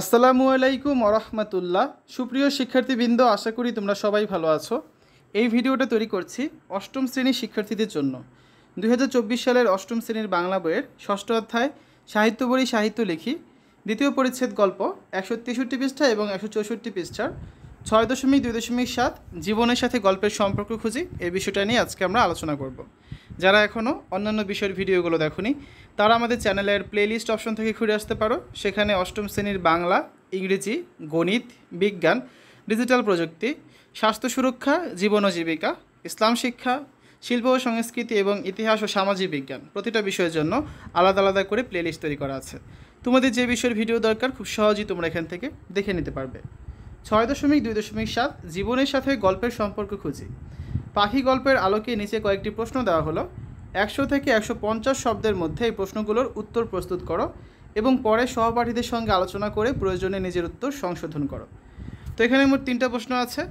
আসসালামু আলাইকুম আরহামতুল্লাহ সুপ্রিয় শিক্ষার্থীবৃন্দ আশা করি তোমরা সবাই ভালো আছো এই ভিডিওটা তৈরি করছি অষ্টম শ্রেণীর শিক্ষার্থীদের জন্য দুই সালের অষ্টম শ্রেণীর বাংলা বইয়ের ষষ্ঠ অধ্যায় সাহিত্য বই সাহিত্য লিখি দ্বিতীয় পরিচ্ছেদ গল্প একশো তেষট্টি পৃষ্ঠা এবং একশো চৌষট্টি পৃষ্ঠার ছয় দশমিক দুই দশমিক সাত জীবনের সাথে গল্পের সম্পর্ক খুঁজি এই বিষয়টা নিয়ে আজকে আমরা আলোচনা করব যারা এখনও অন্যান্য বিষয়ের ভিডিওগুলো দেখনি তারা আমাদের চ্যানেলের প্লেলিস্ট অপশন থেকে ঘুরে আসতে পারো সেখানে অষ্টম শ্রেণীর বাংলা ইংরেজি গণিত বিজ্ঞান ডিজিটাল প্রযুক্তি স্বাস্থ্য সুরক্ষা জীবন ও জীবিকা ইসলাম শিক্ষা শিল্প ও সংস্কৃতি এবং ইতিহাস ও সামাজিক বিজ্ঞান প্রতিটা বিষয়ের জন্য আলাদা আলাদা করে প্লেলিস্ট তৈরি করা আছে তোমাদের যে বিষয়ের ভিডিও দরকার খুব সহজেই তোমরা এখান থেকে দেখে নিতে পারবে ছয় দশমিক দুই দশমিক সাত জীবনের সাথে গল্পের সম্পর্ক খুঁজি পাখি গল্পের আলোকে নিচে কয়েকটি প্রশ্ন দেওয়া হলো একশো থেকে একশো পঞ্চাশ শব্দের মধ্যে এই প্রশ্নগুলোর উত্তর প্রস্তুত করো এবং পরে সহপাঠীদের সঙ্গে আলোচনা করে প্রয়োজনে নিজের উত্তর সংশোধন করো তো এখানে মোট তিনটা প্রশ্ন আছে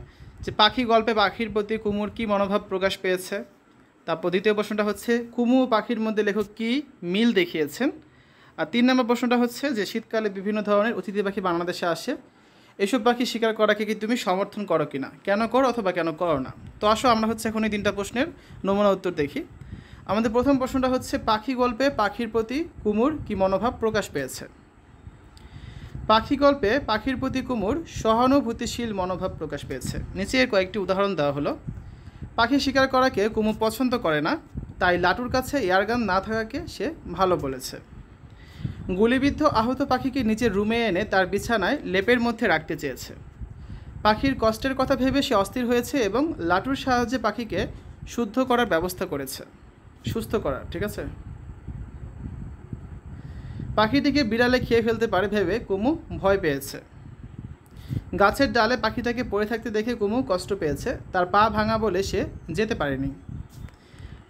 যে পাখি গল্পে পাখির প্রতি কুমুর কী মনোভাব প্রকাশ পেয়েছে তারপর দ্বিতীয় প্রশ্নটা হচ্ছে কুমু ও পাখির মধ্যে লেখক কী মিল দেখিয়েছেন আর তিন নম্বর প্রশ্নটা হচ্ছে যে শীতকালে বিভিন্ন ধরনের অতিথি পাখি বাংলাদেশে আসে এসব পাখি শিকার করাকে কি তুমি সমর্থন করো কি না কেন করো অথবা কেন করো না তো আসো আমরা হচ্ছে এখন এই তিনটা প্রশ্নের নমুনা উত্তর দেখি আমাদের প্রথম প্রশ্নটা হচ্ছে পাখি গল্পে পাখির প্রতি কুমুর কি মনোভাব প্রকাশ পেয়েছে পাখি গল্পে পাখির প্রতি কুমুর সহানুভূতিশীল মনোভাব প্রকাশ পেয়েছে নিচে এর কয়েকটি উদাহরণ দেওয়া হলো পাখি শিকার করাকে কুমু পছন্দ করে না তাই লাটুর কাছে এয়ারগান না থাকাকে সে ভালো বলেছে গুলিবিদ্ধ আহত পাখিকে নিজের রুমে এনে তার বিছানায় লেপের মধ্যে রাখতে চেয়েছে পাখির কষ্টের কথা ভেবে সে অস্থির হয়েছে এবং লাটুর সাহায্যে পাখিকে শুদ্ধ করার ব্যবস্থা করেছে সুস্থ করার ঠিক আছে পাখিটিকে বিড়ালে খেয়ে ফেলতে পারে ভেবে কুমু ভয় পেয়েছে গাছের ডালে পাখিটাকে পড়ে থাকতে দেখে কুমু কষ্ট পেয়েছে তার পা ভাঙা বলে সে যেতে পারেনি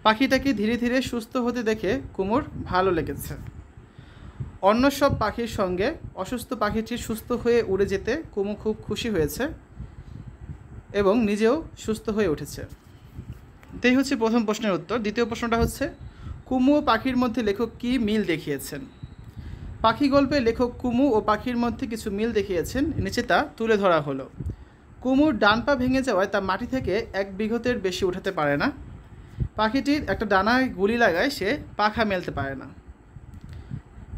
পাখিটাকে ধীরে ধীরে সুস্থ হতে দেখে কুমুর ভালো লেগেছে অন্য সব পাখির সঙ্গে অসুস্থ পাখিটি সুস্থ হয়ে উড়ে যেতে কুমু খুব খুশি হয়েছে এবং নিজেও সুস্থ হয়ে উঠেছে এটাই হচ্ছে প্রথম প্রশ্নের উত্তর দ্বিতীয় প্রশ্নটা হচ্ছে কুমু ও পাখির মধ্যে লেখক কি মিল দেখিয়েছেন পাখি গল্পে লেখক কুমু ও পাখির মধ্যে কিছু মিল দেখিয়েছেন নিচে তা তুলে ধরা হলো কুমুর ডান পা ভেঙে যাওয়ায় তা মাটি থেকে এক বিঘতের বেশি উঠাতে পারে না পাখিটির একটা ডানায় গুলি লাগায় সে পাখা মেলতে পারে না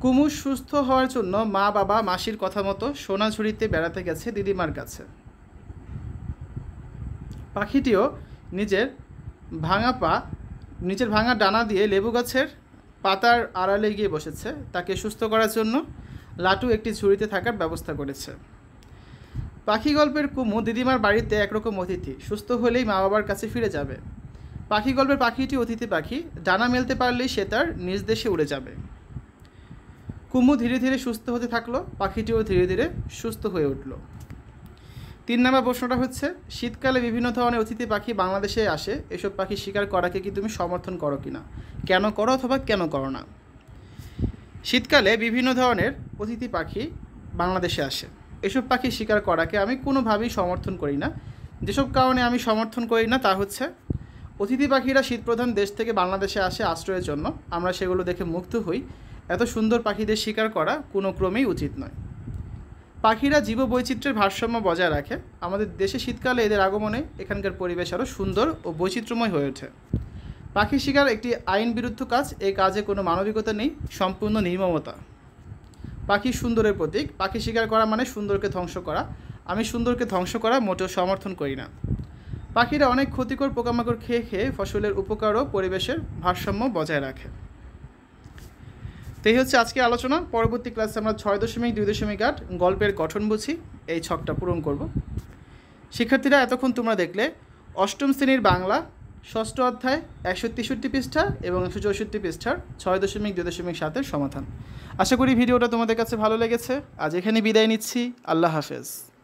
কুমুর সুস্থ হওয়ার জন্য মা বাবা মাসির কথা মতো সোনাঝুরিতে বেড়াতে গেছে দিদিমার কাছে পাখিটিও নিজের ভাঙা পা নিজের ভাঙা ডানা দিয়ে লেবু গাছের পাতার আড়ালে গিয়ে বসেছে তাকে সুস্থ করার জন্য লাটু একটি ঝুড়িতে থাকার ব্যবস্থা করেছে পাখি গল্পের কুমু দিদিমার বাড়িতে একরকম অতিথি সুস্থ হলেই মা বাবার কাছে ফিরে যাবে পাখি গল্পের পাখিটি অতিথি পাখি ডানা মেলতে পারলেই সে তার নিজ দেশে উড়ে যাবে কুমু ধীরে ধীরে সুস্থ হতে থাকলো পাখিটিও ধীরে ধীরে সুস্থ হয়ে উঠল তিন নম্বর প্রশ্নটা হচ্ছে শীতকালে বিভিন্ন ধরনের অতিথি পাখি বাংলাদেশে আসে এসব পাখি শিকার করাকে কি তুমি সমর্থন করো কি না কেন করো অথবা কেন করো না শীতকালে বিভিন্ন ধরনের অতিথি পাখি বাংলাদেশে আসে এসব পাখি শিকার করাকে আমি কোনোভাবেই সমর্থন করি না যেসব কারণে আমি সমর্থন করি না তা হচ্ছে অতিথি পাখিরা শীতপ্রধান দেশ থেকে বাংলাদেশে আসে আশ্রয়ের জন্য আমরা সেগুলো দেখে মুগ্ধ হই এত সুন্দর পাখিদের শিকার করা কোনো ক্রমেই উচিত নয় পাখিরা জীববৈচিত্র্যের ভারসাম্য বজায় রাখে আমাদের দেশে শীতকালে এদের আগমনে এখানকার পরিবেশ আরও সুন্দর ও বৈচিত্র্যময় হয়ে ওঠে পাখি শিকার একটি আইন বিরুদ্ধ কাজ এই কাজে কোনো মানবিকতা নেই সম্পূর্ণ নির্মমতা পাখি সুন্দরের প্রতীক পাখি শিকার করা মানে সুন্দরকে ধ্বংস করা আমি সুন্দরকে ধ্বংস করা মোটেও সমর্থন করি না পাখিরা অনেক ক্ষতিকর পোকামাকড় খেয়ে খেয়ে ফসলের উপকার ও পরিবেশের ভারসাম্য বজায় রাখে তো এই হচ্ছে আজকে আলোচনা পরবর্তী ক্লাসে আমরা ছয় দশমিক দুই দশমিক আট গল্পের গঠন বুঝি এই ছকটা পূরণ করব শিক্ষার্থীরা এতক্ষণ তোমরা দেখলে অষ্টম শ্রেণীর বাংলা ষষ্ঠ অধ্যায় একশো তেষট্টি পৃষ্ঠা এবং একশো চৌষট্টি পৃষ্ঠার ছয় দশমিক দুই দশমিক সাতের সমাধান আশা করি ভিডিওটা তোমাদের কাছে ভালো লেগেছে আজ এখানে বিদায় নিচ্ছি আল্লাহ হাফেজ